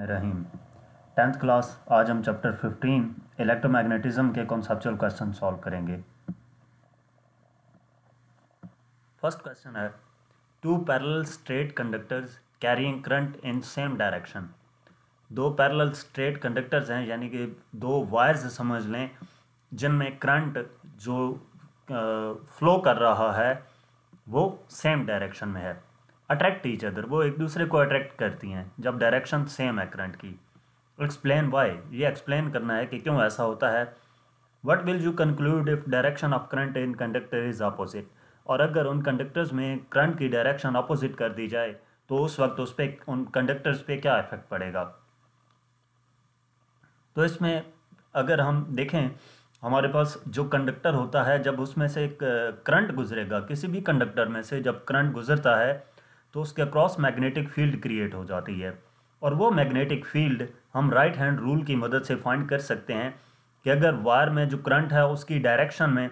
रहीम tenth class आज हम chapter fifteen electromagnetism के कॉन्सेप्चुअल क्वेश्चन सॉल्व करेंगे फर्स्ट क्वेश्चन है two parallel straight conductors carrying current in same direction दो parallel straight conductors हैं यानी कि दो वायर्स समझ लें जिनमें करंट जो फ्लो कर रहा है वो सेम डायरेक्शन में है अट्रैक्ट ईच अदर वो एक दूसरे को अट्रैक्ट करती हैं जब डायरेक्शन सेम है करंट की एक्सप्लेन वाई ये एक्सप्लेन करना है कि क्यों ऐसा होता है what will you conclude if direction of current in conductor is opposite और अगर उन कंडक्टर्स में करंट की डायरेक्शन अपोजिट कर दी जाए तो उस वक्त उस पर उन कंडक्टर्स पे क्या इफेक्ट पड़ेगा तो इसमें अगर हम देखें हमारे पास जो कंडक्टर होता है जब उसमें से एक करंट गुजरेगा किसी भी कंडक्टर में से जब करंट गुजरता है तो उसके क्रॉस मैग्नेटिक फील्ड क्रिएट हो जाती है और वो मैग्नेटिक फील्ड हम राइट हैंड रूल की मदद से फाइंड कर सकते हैं कि अगर वायर में जो करंट है उसकी डायरेक्शन में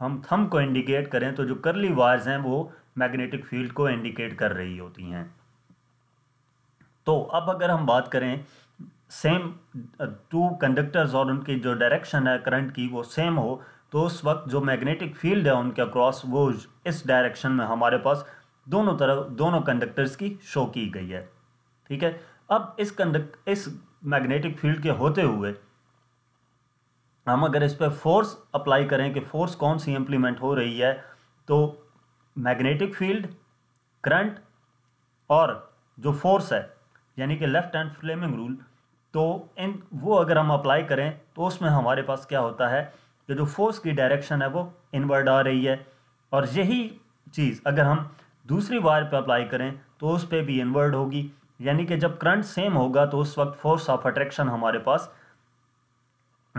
हम थम को इंडिकेट करें तो जो करली वायर्स हैं वो मैग्नेटिक फील्ड को इंडिकेट कर रही होती हैं तो अब अगर हम बात करें सेम टू कंडक्टर्स और उनकी जो डायरेक्शन है करंट की वो सेम हो तो उस वक्त जो मैग्नेटिक फील्ड है उनके अक्रॉस वो इस डायरेक्शन में हमारे पास दोनों तरफ दोनों कंडक्टर्स की शो की गई है ठीक है अब इस कंडक्ट इस मैग्नेटिक फील्ड के होते हुए हम अगर इस पर फोर्स अप्लाई करें कि फोर्स कौन सी इंप्लीमेंट हो रही है तो मैग्नेटिक फील्ड करंट और जो फोर्स है यानी कि लेफ्ट हैंड फ्लेमिंग रूल तो इन वो अगर हम अप्लाई करें तो उसमें हमारे पास क्या होता है कि जो फोर्स की डायरेक्शन है वो इनवर्ड आ रही है और यही चीज़ अगर हम दूसरी वायर पर अप्लाई करें तो उस पर भी इन्वर्ट होगी यानी कि जब करंट सेम होगा तो उस वक्त फोर्स ऑफ अट्रैक्शन हमारे पास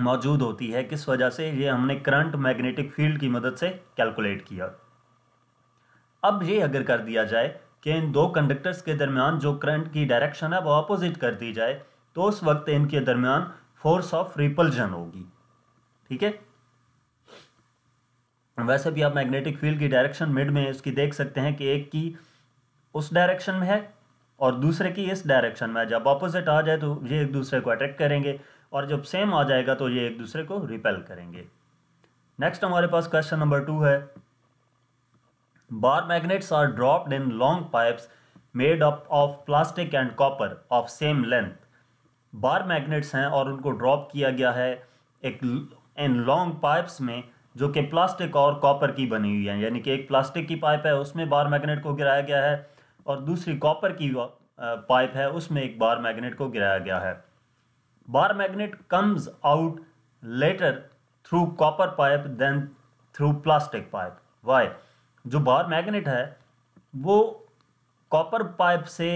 मौजूद होती है किस वजह से ये हमने करंट मैग्नेटिक फील्ड की मदद से कैलकुलेट किया अब ये अगर कर दिया जाए कि इन दो कंडक्टर्स के दरमियान जो करंट की डायरेक्शन है वो अपोजिट कर दी जाए तो उस वक्त इनके दरमियान फोर्स ऑफ रिपल्जन होगी ठीक है वैसे भी आप मैग्नेटिक फील्ड की डायरेक्शन मिड में इसकी देख सकते हैं कि एक की उस डायरेक्शन में है और दूसरे की इस डायरेक्शन में जब अपोजिट आ जाए तो ये एक दूसरे को अट्रैक्ट करेंगे और जब सेम आ जाएगा तो ये एक दूसरे को रिपेल करेंगे नेक्स्ट हमारे पास क्वेश्चन नंबर टू है bar magnets are dropped in long pipes made up of plastic and copper of same length bar magnets हैं और उनको ड्रॉप किया गया है एक इन लॉन्ग पाइप्स में जो कि प्लास्टिक और कॉपर की बनी हुई है यानी कि एक प्लास्टिक की पाइप है उसमें बार मैग्नेट को गिराया गया है और दूसरी कॉपर की पाइप है उसमें एक बार मैग्नेट को गिराया गया है bar magnet comes out later through copper pipe then through plastic pipe why जो बार मैग्नेट है वो कॉपर पाइप से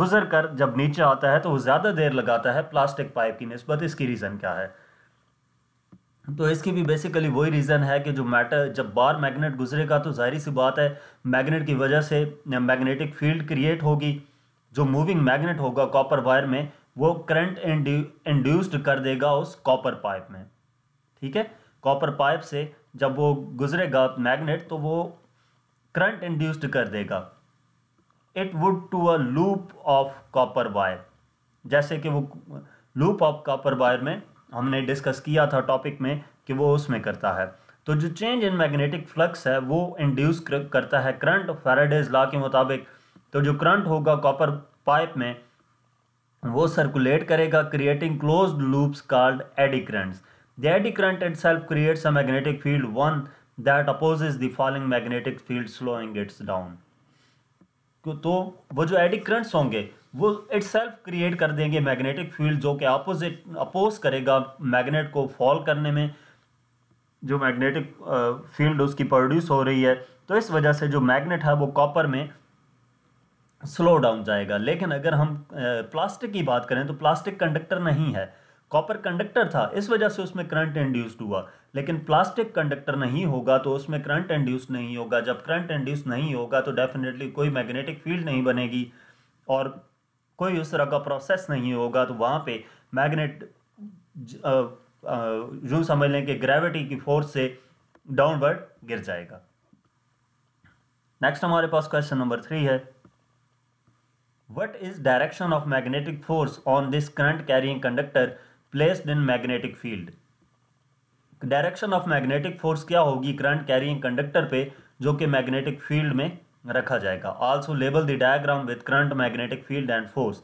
गुजर कर जब नीचे आता है तो वो ज़्यादा देर लगाता है प्लास्टिक पाइप की नस्बत इसकी रीज़न क्या है तो इसकी भी बेसिकली वही रीज़न है कि जो मैटर जब बार मैग्नेट गुजरेगा तो जाहिर सी बात है मैग्नेट की वजह से मैग्नेटिक फील्ड क्रिएट होगी जो मूविंग मैग्नेट होगा कॉपर वायर में वो करंट इंड्यूस्ड कर देगा उस कॉपर पाइप में ठीक है कॉपर पाइप से जब वो गुजरेगा मैग्नेट तो वो करंट इंड्यूस्ड कर देगा it would to a loop of copper wire जैसे कि वो लूप ऑफ कॉपर वायर में हमने डिस्कस किया था टॉपिक में कि वो उसमें करता है तो जो चेंज इन मैग्नेटिक फ्लक्स है वो इंड्यूस करता है करंट फेराडेज लॉ के मुताबिक तो जो करंट होगा कॉपर पाइप में वो सर्कुलेट करेगा creating close loops called eddy currents the eddy current self creates a magnetic field one that opposes the following magnetic field slowing its down तो वो जो एडिक करंट्स होंगे वो इट सेल्फ क्रिएट कर देंगे मैग्नेटिक फील्ड जो कि opposite oppose करेगा मैग्नेट को फॉल करने में जो मैग्नेटिक फील्ड उसकी प्रोड्यूस हो रही है तो इस वजह से जो मैग्नेट है वो कॉपर में स्लो डाउन जाएगा लेकिन अगर हम प्लास्टिक की बात करें तो प्लास्टिक कंडक्टर नहीं है कॉपर कंडक्टर था इस वजह से उसमें करंट इंड्यूस्ड हुआ लेकिन प्लास्टिक कंडक्टर नहीं होगा तो उसमें करंट इंड्यूस नहीं होगा जब करंट इंड्यूस नहीं होगा तो डेफिनेटली कोई मैग्नेटिक फील्ड नहीं बनेगी और कोई उस तरह का प्रोसेस नहीं होगा तो वहाँ पे मैग्नेट जो समझ लें कि ग्रेविटी की फोर्स से डाउनवर्ड गिर जाएगा नेक्स्ट हमारे पास क्वेश्चन नंबर थ्री है what is direction of magnetic force on this current carrying conductor placed in magnetic field direction of magnetic force क्या होगी करंट कैरियंग कंडक्टर पे जो कि मैग्नेटिक फील्ड में रखा जाएगा also label the diagram with current magnetic field and force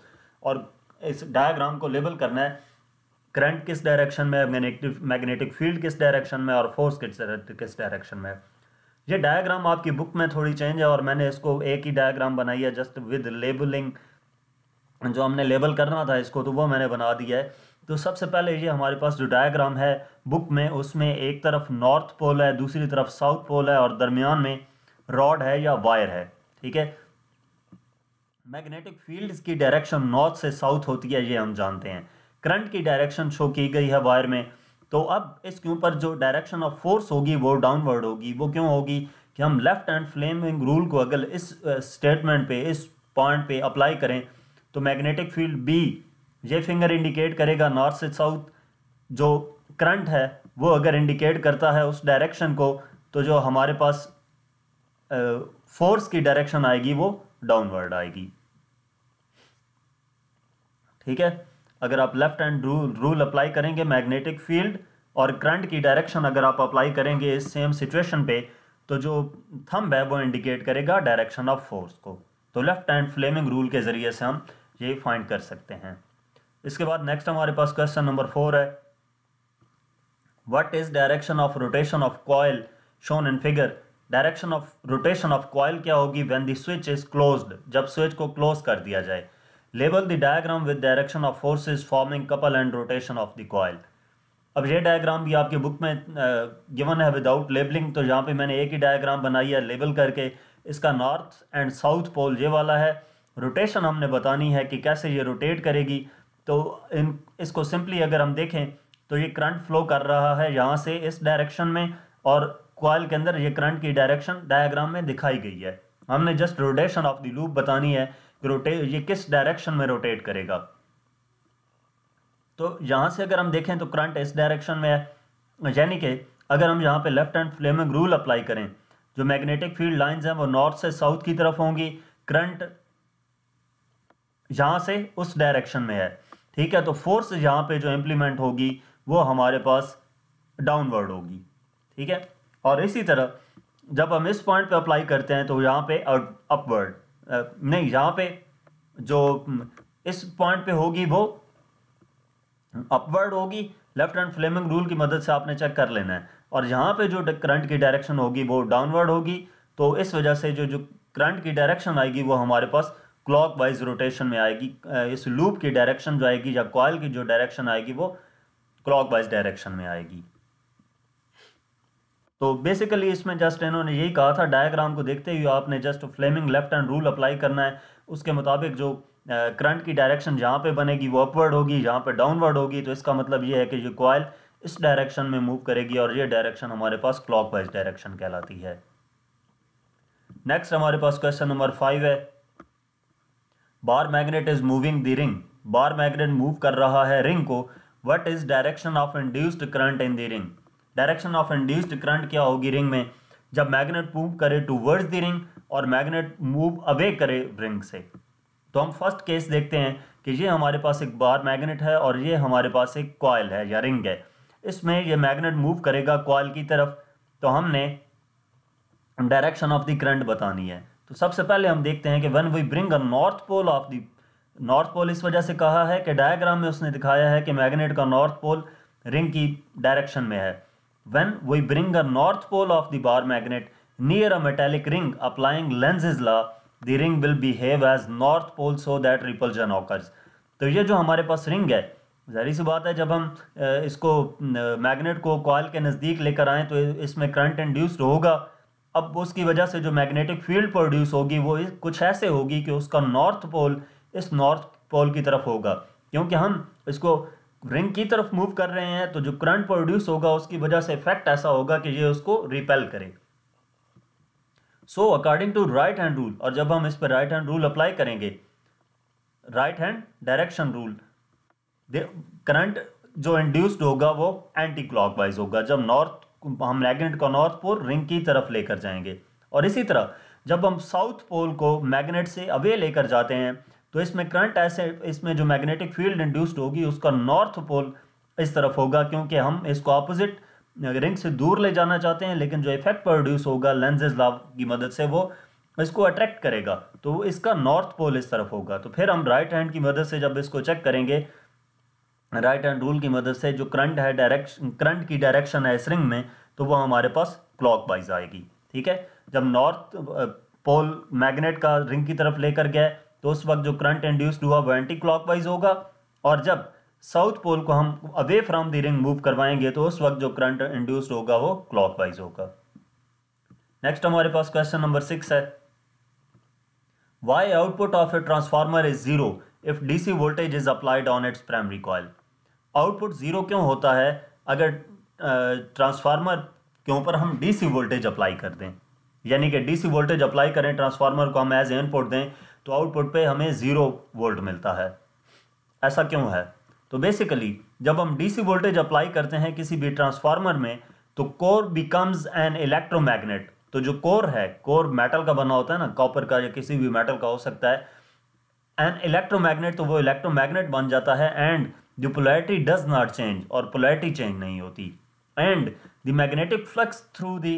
और इस डायग्राम को लेबल करना है करंट किस डायरेक्शन में मैग्नेटिक मैग्नेटिक फील्ड किस डायरेक्शन में और फोर्स किस किस डायरेक्शन में ये डायग्राम आपकी बुक में थोड़ी चेंज है और मैंने इसको एक ही डायग्राम बनाई है जस्ट विद लेबलिंग जो हमने लेबल करना था इसको तो वो मैंने बना दिया है तो सबसे पहले ये हमारे पास जो डायग्राम है बुक में उसमें एक तरफ नॉर्थ पोल है दूसरी तरफ साउथ पोल है और दरमियान में रॉड है या वायर है ठीक है मैग्नेटिक फील्ड्स की डायरेक्शन नॉर्थ से साउथ होती है ये हम जानते हैं करंट की डायरेक्शन शो की गई है वायर में तो अब इसके ऊपर जो डायरेक्शन ऑफ फोर्स होगी वो डाउनवर्ड होगी वो क्यों होगी कि हम लेफ्ट हैंड फ्लेमिंग रूल को अगर इस स्टेटमेंट uh, पे इस पॉइंट पे अप्लाई करें तो मैग्नेटिक फील्ड बी ये फिंगर इंडिकेट करेगा नॉर्थ से साउथ जो करंट है वो अगर इंडिकेट करता है उस डायरेक्शन को तो जो हमारे पास फोर्स की डायरेक्शन आएगी वो डाउनवर्ड आएगी ठीक है अगर आप left hand rule rule apply करेंगे मैग्नेटिक फील्ड और करंट की डायरेक्शन अगर आप अप्लाई करेंगे इस सेम सिचुएशन पे तो जो थंब है वो इंडिकेट करेगा डायरेक्शन ऑफ फोर्स को तो लेफ्ट हैंड फ्लेमिंग रूल के ज़रिए से हम ये फाइंड कर सकते हैं इसके बाद नेक्स्ट हमारे पास क्वेश्चन नंबर फोर है what is direction of rotation of coil shown in figure direction of rotation of coil क्या होगी when the switch is close जब स्विच को क्लोज कर दिया जाए label the diagram with direction of forces forming couple and rotation of the coil अब ये diagram भी आपके बुक में गिवन है विदाउट लेबलिंग तो यहाँ पे मैंने एक ही डायग्राम बनाई है लेबल करके इसका नॉर्थ एंड साउथ पोल ये वाला है रोटेशन हमने बतानी है कि कैसे ये रोटेट करेगी तो इन इसको सिंपली अगर हम देखें तो ये करंट फ्लो कर रहा है यहाँ से इस डायरेक्शन में और कॉयल के अंदर ये करंट की डायरेक्शन डायग्राम में दिखाई गई है हमने just rotation of the loop बतानी है कि रोटे ये किस डायरेक्शन में रोटेट करेगा तो यहाँ से अगर हम देखें तो करंट इस डायरेक्शन में है यानी कि अगर हम यहाँ पे left hand Fleming rule apply करें जो मैग्नेटिक फील्ड लाइंस हैं वो नॉर्थ से साउथ की तरफ होंगी करंट यहाँ से उस डायरेक्शन में है ठीक है तो फोर्स यहाँ पे जो इम्प्लीमेंट होगी वो हमारे पास डाउनवर्ड होगी ठीक है और इसी तरह जब हम इस पॉइंट पे अप्लाई करते हैं तो यहाँ पे अपवर्ड नहीं यहाँ पे जो इस पॉइंट पे होगी वो अपवर्ड होगी लेफ्ट हैंड फ्लेमिंग रूल की मदद से आपने चेक कर लेना है और यहाँ पे जो करंट की डायरेक्शन होगी वो डाउनवर्ड होगी तो इस वजह से जो जो करंट की डायरेक्शन आएगी वो हमारे पास क्लॉक वाइज रोटेशन में आएगी इस लूप की डायरेक्शन जो आएगी या कॉयल की जो डायरेक्शन आएगी वो क्लॉक वाइज डायरेक्शन में आएगी तो बेसिकली इसमें जस्ट इन्होंने यही कहा था डायग्राम को देखते हुए आपने just Fleming left hand rule apply करना है उसके मुताबिक जो करंट की डायरेक्शन जहाँ पे बनेगी वो अपवर्ड होगी जहाँ पे डाउनवर्ड होगी तो इसका मतलब ये है कि ये कॉयल इस डायरेक्शन में मूव करेगी और ये डायरेक्शन हमारे पास क्लॉकवाइज डायरेक्शन कहलाती है नेक्स्ट हमारे पास क्वेश्चन नंबर फाइव है bar magnet is moving the ring bar magnet move कर रहा है रिंग को what is direction of induced current in the ring direction of induced current क्या होगी रिंग में जब मैग्नेट मूव करे टू वर्ड्स द रिंग और मैग्नेट मूव अवे करे रिंग से तो हम फर्स्ट केस देखते हैं कि ये हमारे पास एक बार मैग्नेट है और ये हमारे पास एक कॉयल है या रिंग है इसमें ये मैग्नेट मूव करेगा कॉयल की तरफ तो हमने डायरेक्शन ऑफ द करंट बतानी है तो सबसे पहले हम देखते हैं कि when we bring a north pole of the north pole इस वजह से कहा है कि डायग्राम में उसने दिखाया है कि मैग्नेट का नॉर्थ पोल रिंग की डायरेक्शन में है when we bring a north pole of the bar magnet near a metallic ring applying Lenz's law the ring will behave as north pole so that repulsion occurs तो ये जो हमारे पास ring है जहरी सी बात है जब हम इसको मैग्नेट को कॉयल के नज़दीक लेकर आएँ तो इसमें करंट इंड्यूस्ड होगा अब उसकी वजह से जो मैग्नेटिक फील्ड प्रोड्यूस होगी वो कुछ ऐसे होगी कि उसका नॉर्थ पोल इस नॉर्थ पोल की तरफ होगा क्योंकि हम इसको रिंग की तरफ मूव कर रहे हैं तो जो करंट प्रोड्यूस होगा उसकी वजह से इफेक्ट ऐसा होगा कि ये उसको रिपेल करे so according to right hand rule और जब हम इस पर राइट हैंड रूल अप्लाई करेंगे right hand direction rule current जो इंड्यूस्ड होगा वो एंटी क्लॉकवाइज होगा जब नॉर्थ हम मैग्नेट को नॉर्थ पोल रिंग की तरफ लेकर जाएंगे और इसी तरह जब हम साउथ पोल को मैग्नेट से अवे लेकर जाते हैं तो इसमें करंट ऐसे इसमें जो मैग्नेटिक फील्ड इंड्यूस्ड होगी उसका नॉर्थ पोल इस तरफ होगा क्योंकि हम इसको अपोजिट रिंग से दूर ले जाना चाहते हैं लेकिन जो इफेक्ट प्रोड्यूस होगा लेंजेज लाव की मदद से वो इसको अट्रैक्ट करेगा तो इसका नॉर्थ पोल इस तरफ होगा तो फिर हम राइट right हैंड की मदद से जब इसको चेक करेंगे राइट हैंड रूल की मदद से जो करंट है डायरेक्शन करंट की डायरेक्शन है रिंग में तो वो हमारे पास क्लॉक वाइज आएगी ठीक है जब नॉर्थ पोल मैग्नेट का रिंग की तरफ लेकर गए तो उस वक्त जो करंट इंड्यूस्ड हुआ वो एंटी क्लॉक वाइज होगा और जब साउथ पोल को हम away from the ring move करवाएंगे तो उस वक्त जो करंट इंड्यूस्ड होगा वो क्लॉक वाइज होगा नेक्स्ट हमारे पास क्वेश्चन नंबर सिक्स है why output of a transformer is zero if DC voltage is applied on its primary coil output zero क्यों होता है अगर ट्रांसफार्मर के ऊपर हम डीसी वोल्टेज अप्लाई कर दें यानी कि डीसी वोल्टेज अप्लाई करें ट्रांसफार्मर को हम एज इनपुट दें तो आउटपुट पे हमें ज़ीरो वोल्ट मिलता है ऐसा क्यों है तो बेसिकली जब हम डीसी वोल्टेज अप्लाई करते हैं किसी भी ट्रांसफार्मर में तो कोर बिकम्स एन इलेक्ट्रोमैग्नेट तो जो कोर है कोर मेटल का बना होता है ना कॉपर का या किसी भी मेटल का हो सकता है एन इलेक्ट्रोमैग्नेट तो वो इलेक्ट्रोमैग्नेट बन जाता है एंड जो पोलैरिटी डज नॉट चेंज और पोलैरिटी चेंज नहीं होती and the magnetic flux through the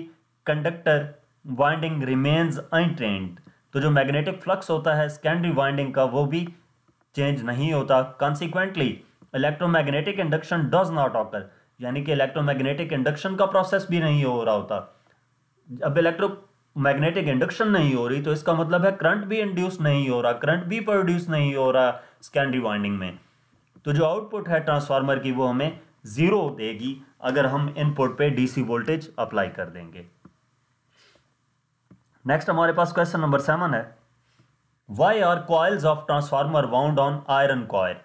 conductor winding remains अनट्रेंड तो जो मैग्नेटिक फ्लक्स होता है सेकेंडरी वाइंडिंग का वो भी चेंज नहीं होता consequently electromagnetic induction does not occur यानी कि इलेक्ट्रोमैग्नेटिक इंडक्शन का प्रोसेस भी नहीं हो रहा होता अब इलेक्ट्रो मैग्नेटिक इंडक्शन नहीं हो रही तो इसका मतलब है करंट भी इंड्यूस नहीं हो रहा करंट भी प्रोड्यूस नहीं हो रहा सेकेंडरी वाइंडिंग में तो जो आउटपुट है ट्रांसफार्मर की वो हमें ज़ीरो देगी अगर हम इनपुट पे डीसी वोल्टेज अप्लाई कर देंगे नेक्स्ट हमारे पास क्वेश्चन नंबर सेवन है why are coils of transformer wound on iron core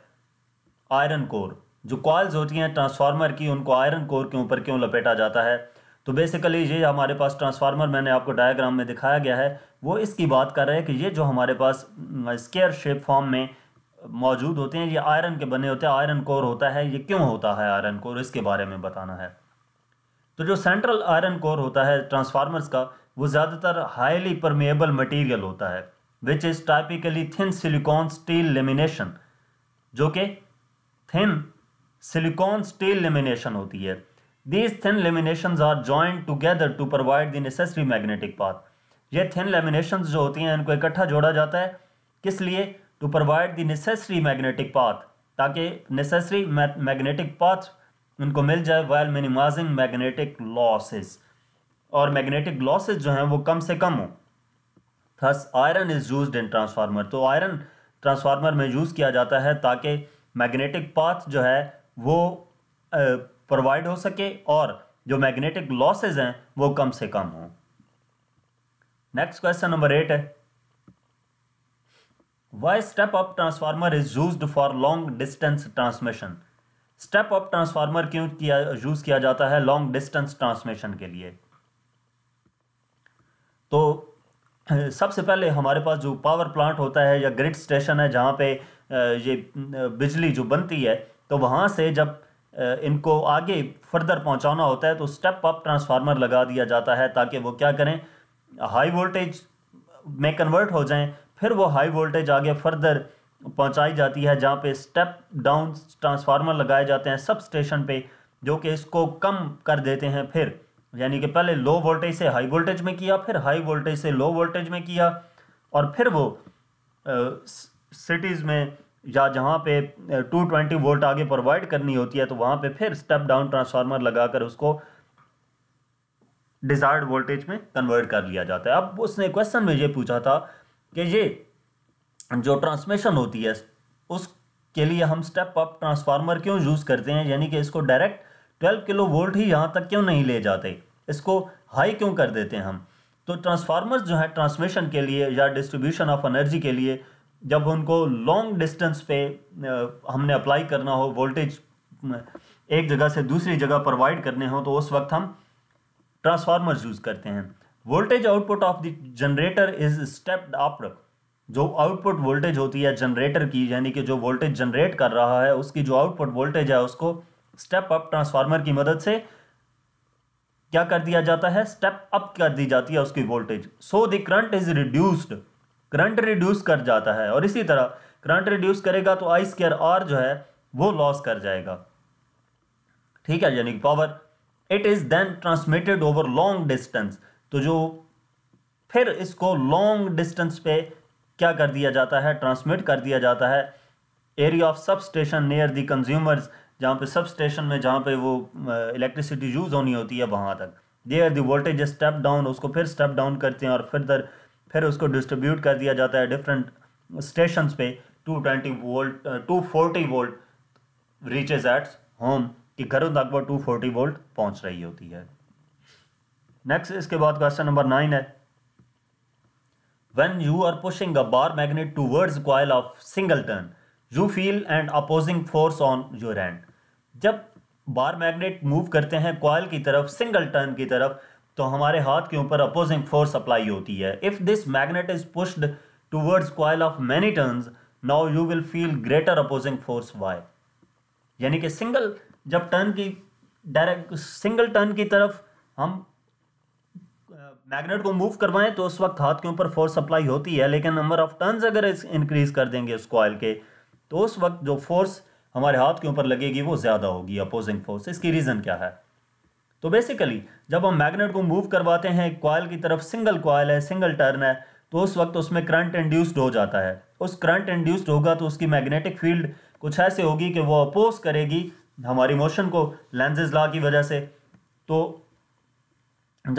iron core जो कॉयल्स होती हैं ट्रांसफार्मर की उनको आयरन कोर के ऊपर क्यों लपेटा जाता है तो बेसिकली ये हमारे पास ट्रांसफार्मर मैंने आपको डायग्राम में दिखाया गया है वो इसकी बात कर रहे हैं कि ये जो हमारे पास स्केयर शेप फॉर्म में मौजूद होते हैं ये आयरन के बने होते हैं आयरन कोर होता है ये क्यों होता है आयरन कोर इसके बारे में बताना है तो जो सेंट्रल आयरन कोर होता है ट्रांसफार्मर्स का वो ज़्यादातर हाईली परमेबल मटेरियल होता है which is typically thin silicon steel lamination जो कि थिन सिलिकॉन स्टील लेमिनेशन होती है these thin lamination are joint together to provide the necessary magnetic path ये थिन लेमिनेशन जो होती हैं इनको इकट्ठा जोड़ा जाता है किस लिए to provide the necessary magnetic path ताकि नेसेसरी मैग्नेटिक पाथ उनको मिल जाए वायल मिनिमाइजिंग मैग्नेटिक लॉसेस और मैग्नेटिक लॉसेस जो हैं वो कम से कम हो thus iron is use in transformer तो आयरन ट्रांसफार्मर में यूज़ किया जाता है ताकि मैग्नेटिक पाथ जो है वो प्रोवाइड हो सके और जो मैग्नेटिक लॉसेज हैं वो कम से कम हों नेक्स्ट क्वेश्चन नंबर एट है Why step-up transformer is used for long distance transmission? Step-up transformer क्यों किया यूज़ किया जाता है long distance transmission के लिए तो सबसे पहले हमारे पास जो पावर प्लांट होता है या ग्रिड स्टेशन है जहाँ पे ये बिजली जो बनती है तो वहाँ से जब इनको आगे फर्दर पहुँचाना होता है तो स्टेप अप ट्रांसफार्मर लगा दिया जाता है ताकि वो क्या करें हाई वोल्टेज में कन्वर्ट हो जाएं फिर वो हाई वोल्टेज आगे फर्दर पहुंचाई जाती है जहाँ पे स्टेप डाउन ट्रांसफार्मर लगाए जाते हैं सब स्टेशन पे जो कि इसको कम कर देते हैं फिर यानी कि पहले लो वोल्टेज से हाई वोल्टेज में किया फिर हाई वोल्टेज से लो वोल्टेज में किया और फिर वो सिटीज़ में या जहाँ पे 220 वोल्ट आगे प्रोवाइड करनी होती है तो वहाँ पे फिर स्टेप डाउन ट्रांसफार्मर लगाकर उसको डिजायर्ड वोल्टेज में कन्वर्ट कर लिया जाता है अब उसने क्वेश्चन में ये पूछा था कि ये जो ट्रांसमिशन होती है उसके लिए हम स्टेप अप ट्रांसफार्मर क्यों यूज़ करते हैं यानी कि इसको डायरेक्ट 12 किलो वोल्ट ही यहाँ तक क्यों नहीं ले जाते इसको हाई क्यों कर देते हैं हम तो ट्रांसफार्मर जो है ट्रांसमिशन के लिए या डिस्ट्रीब्यूशन ऑफ एनर्जी के लिए जब उनको लॉन्ग डिस्टेंस पे हमने अप्लाई करना हो वोल्टेज एक जगह से दूसरी जगह प्रोवाइड करने हो तो उस वक्त हम ट्रांसफार्मर यूज़ करते हैं voltage output of the generator is stepped up जो आउटपुट वोल्टेज होती है जनरेटर की यानी कि जो वोल्टेज जनरेट कर रहा है उसकी जो आउटपुट वोल्टेज है उसको स्टेप अप ट्रांसफार्मर की मदद से क्या कर दिया जाता है स्टेप अप कर दी जाती है उसकी voltage so the current is reduced current reduce कर जाता है और इसी तरह करंट रिड्यूस करेगा तो आई स्केयर आर जो है वो लॉस कर जाएगा ठीक है यानी power it is then transmitted over long distance तो जो फिर इसको लॉन्ग डिस्टेंस पे क्या कर दिया जाता है ट्रांसमिट कर दिया जाता है area of sub station near the consumers जहाँ पे सब स्टेशन में जहाँ पे वो इलेक्ट्रिसिटी यूज़ होनी होती है वहाँ तक there the voltage step down उसको फिर स्टेप डाउन करते हैं और फिर दर फिर उसको डिस्ट्रीब्यूट कर दिया जाता है डिफरेंट स्टेशन पे two twenty volt two forty volt reaches at home कि घरों तक वो फोर्टी वोल्ट पहुंच रही होती है नेक्स्ट इसके बाद क्वेश्चन नंबर नाइन है when you are pushing a bar bar towards coil of single turn you feel and opposing force on your hand जब बार मैग्नेट मूव करते हैं क्वाइल की तरफ सिंगल टर्न की तरफ तो हमारे हाथ के ऊपर अपोजिंग फोर्स अप्लाई होती है if this magnet is pushed towards coil of many turn now you will feel greater opposing force why यानी कि सिंगल जब टर्न की डायरेक्ट सिंगल टर्न की तरफ हम मैग्नेट को मूव करवाएं तो उस वक्त हाथ के ऊपर फोर्स अप्लाई होती है लेकिन नंबर ऑफ टर्न्स अगर इंक्रीज कर देंगे उस कॉयल के तो उस वक्त जो फोर्स हमारे हाथ के ऊपर लगेगी वो ज़्यादा होगी अपोजिंग फोर्स इसकी रीज़न क्या है तो बेसिकली जब हम मैग्नेट को मूव करवाते हैं कॉयल की तरफ सिंगल कॉयल है सिंगल टर्न है तो उस वक्त उसमें करंट इंड्यूस्ड हो जाता है उस करंट इंड्यूस्ड होगा तो उसकी मैग्नेटिक फील्ड कुछ ऐसे होगी कि वो अपोज करेगी हमारी मोशन को लेंजेज ला की वजह से तो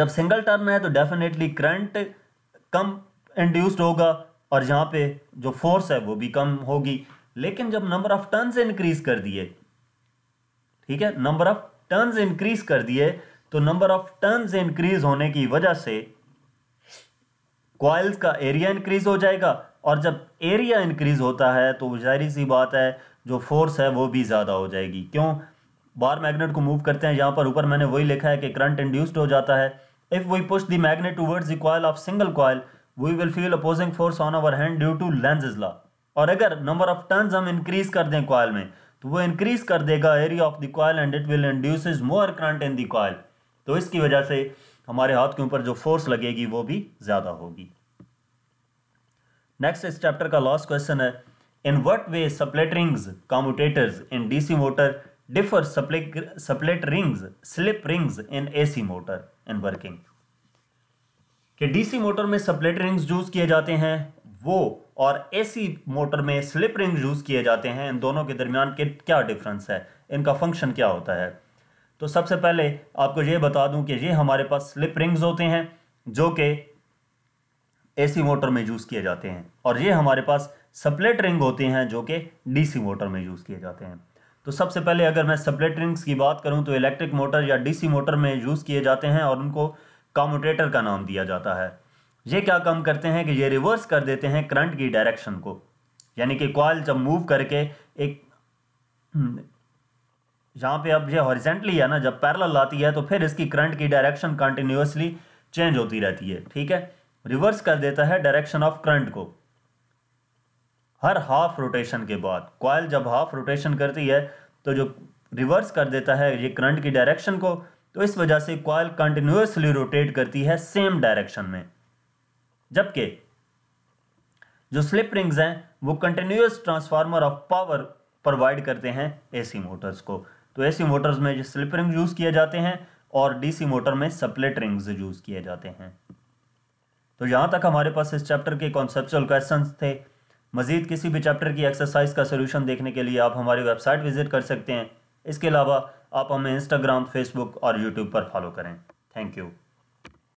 जब सिंगल टर्न है तो डेफिनेटली करंट कम इंड्यूस्ड होगा और यहाँ पे जो फोर्स है वो भी कम होगी लेकिन जब नंबर ऑफ टर्न्स इंक्रीज कर दिए ठीक है नंबर ऑफ टर्न्स इंक्रीज कर दिए तो नंबर ऑफ टर्न्स इंक्रीज होने की वजह से क्वाइल्स का एरिया इंक्रीज हो जाएगा और जब एरिया इंक्रीज होता है तो जाहिर सी बात है जो फोर्स है वो भी ज़्यादा हो जाएगी क्यों बार मैग्नेट को मूव करते हैं यहाँ पर ऊपर मैंने वही लिखा है कि करंट इंड्यूस्ड हो जाता है if we push the magnet towards the coil of single coil we will feel opposing force on our hand due to Lenz's law और अगर नंबर ऑफ टर्न्स हम इंक्रीज कर दें कॉयल में तो वो इंक्रीज कर देगा area of the coil and it will induce more current in the coil तो इसकी वजह से हमारे हाथ के ऊपर जो फोर्स लगेगी वो भी ज़्यादा होगी नेक्स्ट इस चैप्टर का लास्ट क्वेश्चन है In what way supplet rings, commutators in DC motor differ supplet, supplet rings, slip rings in AC motor in working? कि डीसी मोटर में सप्लेट रिंग्स यूज किए जाते हैं वो और एसी मोटर में स्लिप रिंग्स यूज किए जाते हैं इन दोनों के दरमियान के क्या डिफरेंस है इनका फंक्शन क्या होता है तो सबसे पहले आपको ये बता दूं कि ये हमारे पास स्लिप रिंग्स होते हैं जो कि एसी मोटर में यूज़ किए जाते हैं और ये हमारे पास सप्लेट रिंग होते हैं जो कि डीसी मोटर में यूज़ किए जाते हैं तो सबसे पहले अगर मैं सप्लेट रिंग्स की बात करूँ तो इलेक्ट्रिक मोटर या डी मोटर में यूज़ किए जाते हैं और उनको कामोटेटर का नाम दिया जाता है ये क्या काम करते हैं कि ये रिवर्स कर देते हैं करंट की डायरेक्शन को यानी कि कॉयल जब मूव करके एक हम्म, यहाँ पे अब ये हॉरिजेंटली है ना जब पैरल आती है तो फिर इसकी करंट की डायरेक्शन कंटिन्यूसली चेंज होती रहती है ठीक है रिवर्स कर देता है डायरेक्शन ऑफ करंट को हर हाफ रोटेशन के बाद क्वाइल जब हाफ रोटेशन करती है तो जो रिवर्स कर देता है ये करंट की डायरेक्शन को तो इस वजह से क्वाइल कंटिन्यूसली रोटेट करती है सेम डायरेक्शन में जबकि जो स्लिप रिंग्स हैं वो continuous transformer of power provide करते हैं एसी मोटर्स को तो एसी मोटर्स में स्लिप रिंग यूज़ किए जाते हैं और डीसी मोटर में सप्लेट रिंग्स यूज़ किए जाते हैं तो यहाँ तक हमारे पास इस चैप्टर के कॉन्सेप्चुअल क्वेश्चन थे मजीद किसी भी चैप्टर की एक्सरसाइज का सोल्यूशन देखने के लिए आप हमारी वेबसाइट विजिट कर सकते हैं इसके अलावा आप हमें इंस्टाग्राम फेसबुक और यूट्यूब पर फॉलो करें थैंक यू